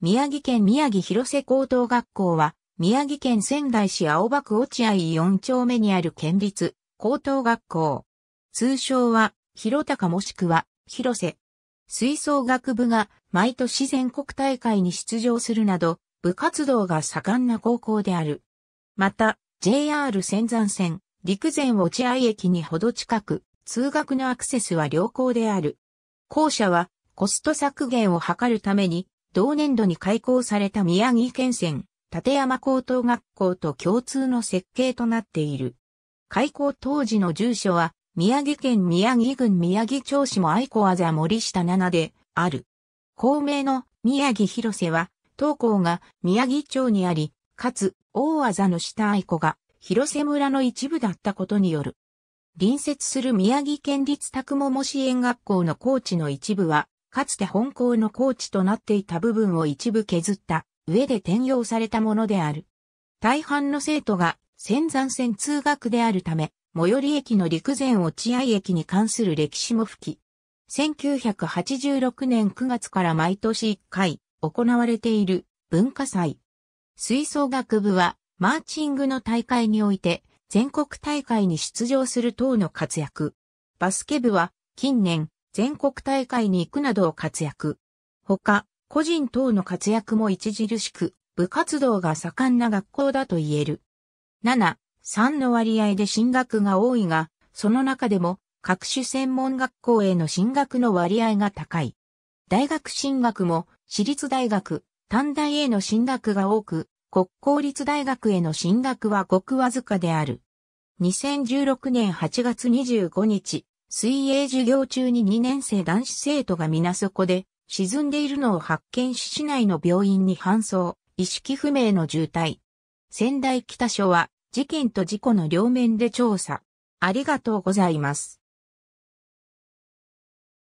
宮城県宮城広瀬高等学校は、宮城県仙台市青葉区落合4丁目にある県立高等学校。通称は、広高もしくは、広瀬。吹奏楽部が毎年全国大会に出場するなど、部活動が盛んな高校である。また、JR 仙山線、陸前落合駅にほど近く、通学のアクセスは良好である。校舎は、コスト削減を図るために、同年度に開校された宮城県線、立山高等学校と共通の設計となっている。開校当時の住所は、宮城県宮城郡宮城町市も愛子あざ森下七である。校名の宮城広瀬は、当校が宮城町にあり、かつ、大あざの下愛子が広瀬村の一部だったことによる。隣接する宮城県立宅桃支援学校の校地の一部は、かつて本校の高地となっていた部分を一部削った上で転用されたものである。大半の生徒が仙山線通学であるため、最寄り駅の陸前落合駅に関する歴史も吹き、1986年9月から毎年1回行われている文化祭。吹奏楽部はマーチングの大会において全国大会に出場する等の活躍。バスケ部は近年全国大会に行くなどを活躍。他、個人等の活躍も著しく、部活動が盛んな学校だと言える。7、3の割合で進学が多いが、その中でも各種専門学校への進学の割合が高い。大学進学も私立大学、短大への進学が多く、国公立大学への進学はごくわずかである。2016年8月25日、水泳授業中に2年生男子生徒が水底で沈んでいるのを発見し市内の病院に搬送、意識不明の重体。仙台北署は事件と事故の両面で調査。ありがとうございます。